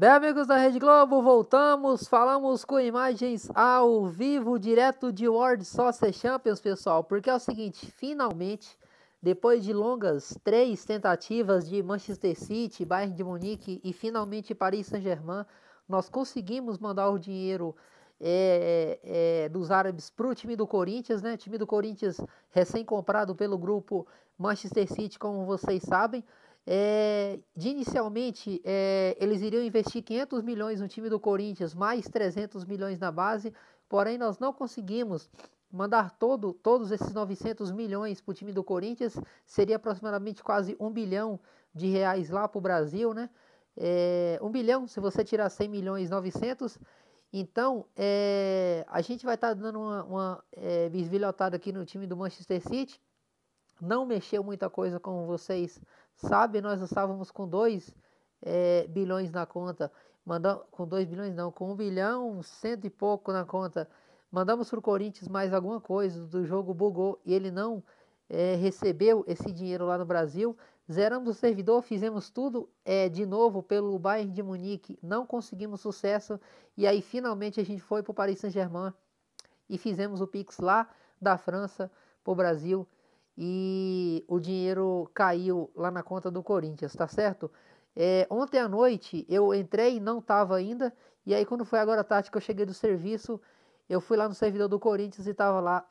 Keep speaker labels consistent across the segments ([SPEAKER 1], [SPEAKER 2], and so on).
[SPEAKER 1] Bem, amigos da Rede Globo, voltamos, falamos com imagens ao vivo, direto de World Soccer Champions, pessoal, porque é o seguinte, finalmente, depois de longas três tentativas de Manchester City, Bayern de Munique e finalmente Paris Saint-Germain, nós conseguimos mandar o dinheiro é, é, é dos árabes para o time do Corinthians, né? O time do Corinthians recém-comprado pelo grupo Manchester City, como vocês sabem, é, eh, de inicialmente, é, eles iriam investir 500 milhões no time do Corinthians, mais 300 milhões na base, porém nós não conseguimos mandar todo, todos esses 900 milhões para o time do Corinthians, seria aproximadamente quase 1 bilhão de reais lá para o Brasil, né? É, eh, 1 bilhão, se você tirar 100 milhões, 900, então, é, a gente vai estar tá dando uma, uma é, aqui no time do Manchester City não mexeu muita coisa com vocês. Sabe, nós estávamos com 2 é, eh, bilhões na conta. Mandam, com 2 bilhões não, com 1 um bilhão, cento e pouco na conta. Mandamos para o Corinthians mais alguma coisa do jogo bugou e ele não é, recebeu esse dinheiro lá no Brasil. Zeramos o servidor, fizemos tudo é, de novo pelo Bayern de Munique, não conseguimos sucesso e aí finalmente a gente foi para o Paris Saint-Germain e fizemos o Pix lá da França para o Brasil e o dinheiro caiu lá na conta do Corinthians, tá certo? É, ontem à noite eu entrei e não estava ainda, e aí quando foi agora tarde que eu cheguei do serviço, eu fui lá no servidor do Corinthians e estava lá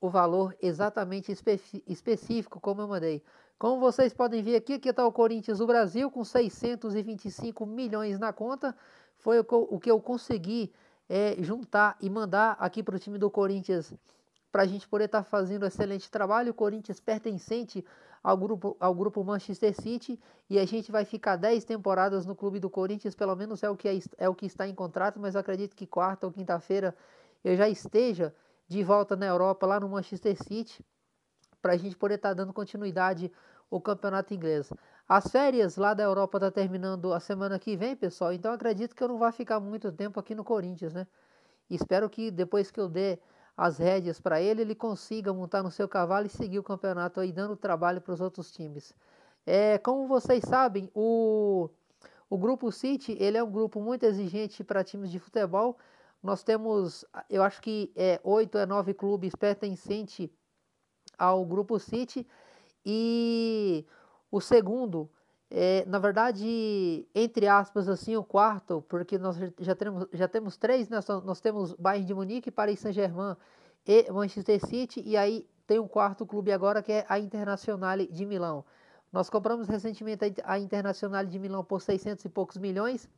[SPEAKER 1] o valor exatamente espe específico como eu mandei. Como vocês podem ver aqui, aqui está o Corinthians do Brasil com 625 milhões na conta. Foi o que eu consegui é, juntar e mandar aqui para o time do Corinthians para a gente poder estar tá fazendo excelente trabalho. O Corinthians pertencente ao grupo, ao grupo Manchester City e a gente vai ficar 10 temporadas no clube do Corinthians, pelo menos é o que, é, é o que está em contrato, mas eu acredito que quarta ou quinta-feira eu já esteja de volta na Europa, lá no Manchester City, para a gente poder estar tá dando continuidade ao campeonato inglês. As férias lá da Europa tá terminando a semana que vem, pessoal, então acredito que eu não vá ficar muito tempo aqui no Corinthians, né? Espero que depois que eu dê as rédeas para ele, ele consiga montar no seu cavalo e seguir o campeonato aí, dando trabalho para os outros times. É, como vocês sabem, o, o grupo City ele é um grupo muito exigente para times de futebol. Nós temos, eu acho que é, oito é clubes pertencentes ao grupo City e o segundo é, na verdade, entre aspas, assim, o quarto, porque nós já temos, já temos três, né? Nós temos Bayern de Munique, Paris Saint-Germain e Manchester City, e aí tem um quarto clube agora que é a Internazionale de Milão. Nós compramos recentemente a Internazionale de Milão por 600 e poucos milhões,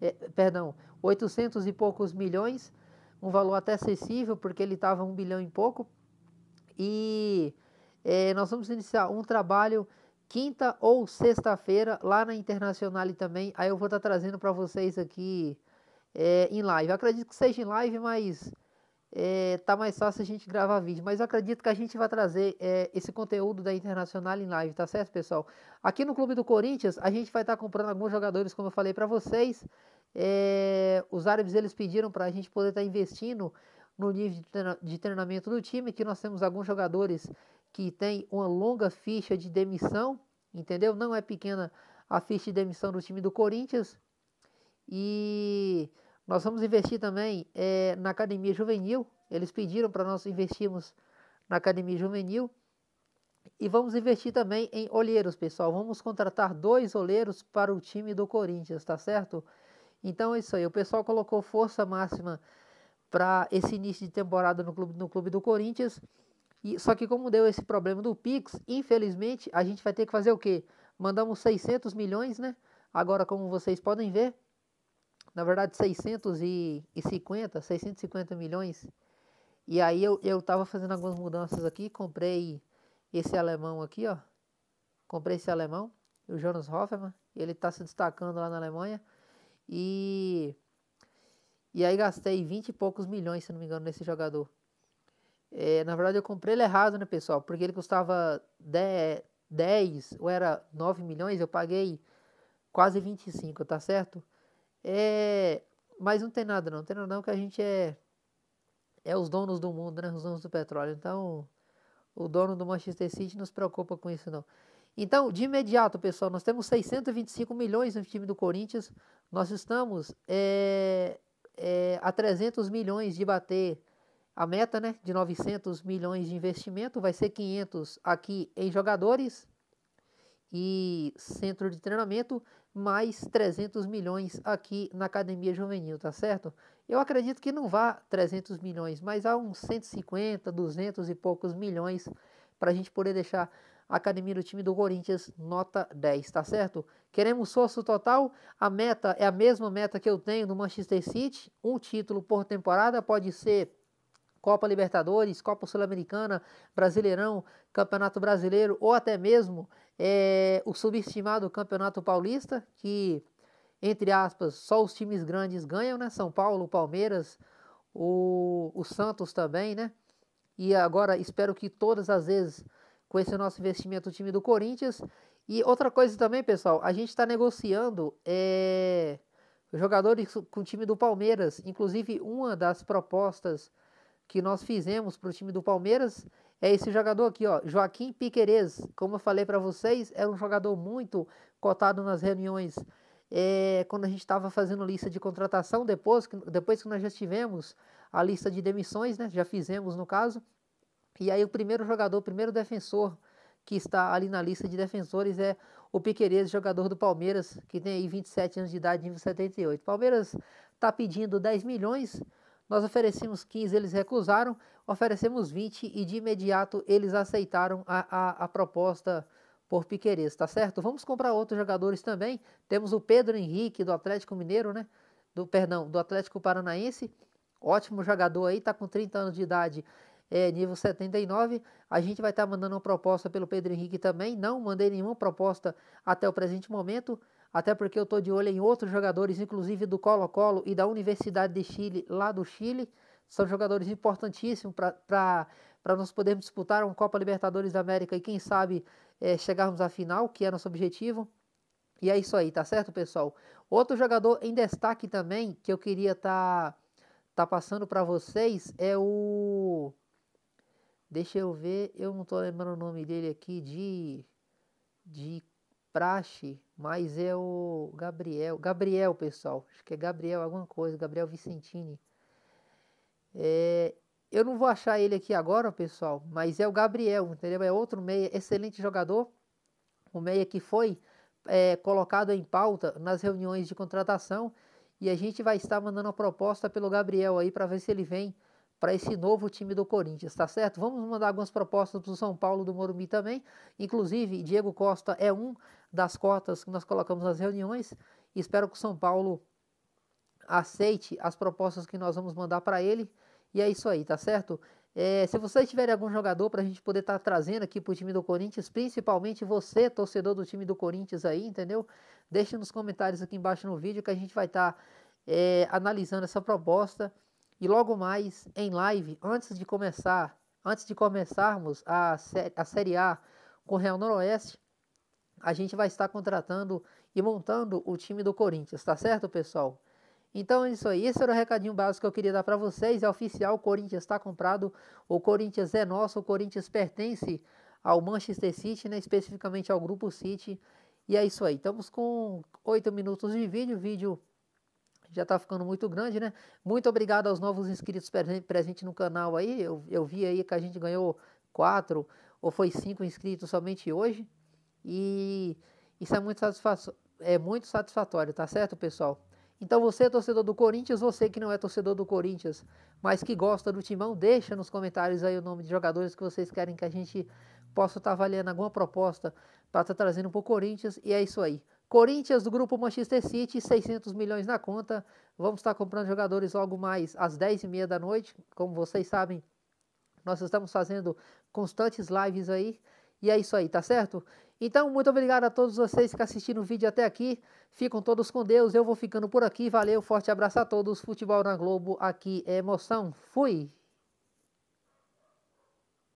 [SPEAKER 1] é, perdão, 800 e poucos milhões, um valor até acessível, porque ele estava um bilhão e pouco, e é, nós vamos iniciar um trabalho quinta ou sexta-feira lá na Internacional também. Aí eu vou estar tá trazendo para vocês aqui é, em live. Eu acredito que seja em live, mas é, tá mais fácil a gente gravar vídeo. Mas eu acredito que a gente vai trazer é, esse conteúdo da Internacional em live, tá certo, pessoal? Aqui no Clube do Corinthians, a gente vai estar tá comprando alguns jogadores, como eu falei para vocês. É, os árabes eles pediram para a gente poder estar tá investindo no nível de, de treinamento do time, que nós temos alguns jogadores que tem uma longa ficha de demissão, entendeu? Não é pequena a ficha de demissão do time do Corinthians. E nós vamos investir também é, na academia juvenil. Eles pediram para nós investirmos na academia juvenil. E vamos investir também em olheiros, pessoal. Vamos contratar dois olheiros para o time do Corinthians, tá certo? Então é isso aí. O pessoal colocou força máxima para esse início de temporada no clube, no clube do Corinthians. E, só que como deu esse problema do Pix, infelizmente a gente vai ter que fazer o quê? Mandamos 600 milhões, né? Agora, como vocês podem ver, na verdade 650, 650 milhões. E aí eu, eu tava fazendo algumas mudanças aqui, comprei esse alemão aqui, ó. Comprei esse alemão, o Jonas Hoffmann, ele tá se destacando lá na Alemanha. E e aí gastei 20 e poucos milhões, se não me engano, nesse jogador. É, na verdade, eu comprei ele errado, né, pessoal? Porque ele custava 10, 10 ou era 9 milhões, eu paguei quase 25, tá certo? É, mas não tem nada, não. não tem nada, não, que a gente é, é os donos do mundo, né? Os donos do petróleo. Então, o dono do Manchester City não se preocupa com isso, não. Então, de imediato, pessoal, nós temos 625 milhões no time do Corinthians. Nós estamos é, é, a 300 milhões de bater a meta né, de 900 milhões de investimento vai ser 500 aqui em jogadores e centro de treinamento, mais 300 milhões aqui na academia juvenil, tá certo? Eu acredito que não vá 300 milhões, mas há uns 150, 200 e poucos milhões para a gente poder deixar a academia do time do Corinthians nota 10, tá certo? Queremos sócio total, a meta é a mesma meta que eu tenho no Manchester City, um título por temporada, pode ser Copa Libertadores, Copa Sul-Americana, Brasileirão, Campeonato Brasileiro ou até mesmo é, o subestimado Campeonato Paulista, que, entre aspas, só os times grandes ganham, né? São Paulo, Palmeiras, o, o Santos também, né? E agora espero que todas as vezes com esse nosso investimento o time do Corinthians. E outra coisa também, pessoal, a gente está negociando é, jogadores com o time do Palmeiras. Inclusive, uma das propostas que nós fizemos para o time do Palmeiras é esse jogador aqui, ó, Joaquim Piquerez. Como eu falei para vocês, era um jogador muito cotado nas reuniões. É, quando a gente estava fazendo lista de contratação, depois que, depois que nós já tivemos a lista de demissões, né, já fizemos no caso, e aí o primeiro jogador, o primeiro defensor que está ali na lista de defensores é o Piquerez, jogador do Palmeiras, que tem aí 27 anos de idade, nível 78. Palmeiras está pedindo 10 milhões, nós oferecemos 15, eles recusaram, oferecemos 20 e de imediato eles aceitaram a, a, a proposta por Piqueires, tá certo? Vamos comprar outros jogadores também. Temos o Pedro Henrique do Atlético Mineiro, né? Do, perdão, do Atlético Paranaense. Ótimo jogador aí, tá com 30 anos de idade, é, nível 79. A gente vai estar tá mandando uma proposta pelo Pedro Henrique também. Não mandei nenhuma proposta até o presente momento até porque eu estou de olho em outros jogadores, inclusive do Colo-Colo e da Universidade de Chile, lá do Chile. São jogadores importantíssimos para nós podermos disputar uma Copa Libertadores da América e, quem sabe, é, chegarmos à final, que é nosso objetivo. E é isso aí, tá certo, pessoal? Outro jogador em destaque também que eu queria estar tá, tá passando para vocês é o. Deixa eu ver, eu não estou lembrando o nome dele aqui de. de praxe mas é o Gabriel, Gabriel pessoal, acho que é Gabriel alguma coisa, Gabriel Vicentini. É, eu não vou achar ele aqui agora, pessoal, mas é o Gabriel, entendeu? É outro meia, excelente jogador, o meia que foi é, colocado em pauta nas reuniões de contratação e a gente vai estar mandando a proposta pelo Gabriel aí para ver se ele vem para esse novo time do Corinthians, tá certo? Vamos mandar algumas propostas para o São Paulo do Morumbi também. Inclusive, Diego Costa é um das cotas que nós colocamos nas reuniões. Espero que o São Paulo aceite as propostas que nós vamos mandar para ele. E é isso aí, tá certo? É, se vocês tiverem algum jogador para a gente poder estar tá trazendo aqui para o time do Corinthians, principalmente você, torcedor do time do Corinthians aí, entendeu? Deixe nos comentários aqui embaixo no vídeo que a gente vai estar tá, é, analisando essa proposta e logo mais em live, antes de começar, antes de começarmos a, a Série A com o Real Noroeste, a gente vai estar contratando e montando o time do Corinthians, tá certo, pessoal? Então é isso aí, esse era o recadinho básico que eu queria dar para vocês. É oficial, o Corinthians está comprado, o Corinthians é nosso, o Corinthians pertence ao Manchester City, né, especificamente ao Grupo City. E é isso aí, estamos com 8 minutos de vídeo, vídeo já está ficando muito grande, né? Muito obrigado aos novos inscritos presentes no canal aí. Eu, eu vi aí que a gente ganhou quatro ou foi cinco inscritos somente hoje. E isso é muito, é muito satisfatório, tá certo, pessoal? Então você é torcedor do Corinthians, você que não é torcedor do Corinthians, mas que gosta do Timão, deixa nos comentários aí o nome de jogadores que vocês querem que a gente possa estar tá avaliando alguma proposta para estar tá trazendo para o Corinthians. E é isso aí. Corinthians do grupo Manchester City, 600 milhões na conta. Vamos estar comprando jogadores logo mais às 10h30 da noite. Como vocês sabem, nós estamos fazendo constantes lives aí. E é isso aí, tá certo? Então, muito obrigado a todos vocês que assistiram o vídeo até aqui. Ficam todos com Deus. Eu vou ficando por aqui. Valeu, forte abraço a todos. Futebol na Globo, aqui é emoção. Fui!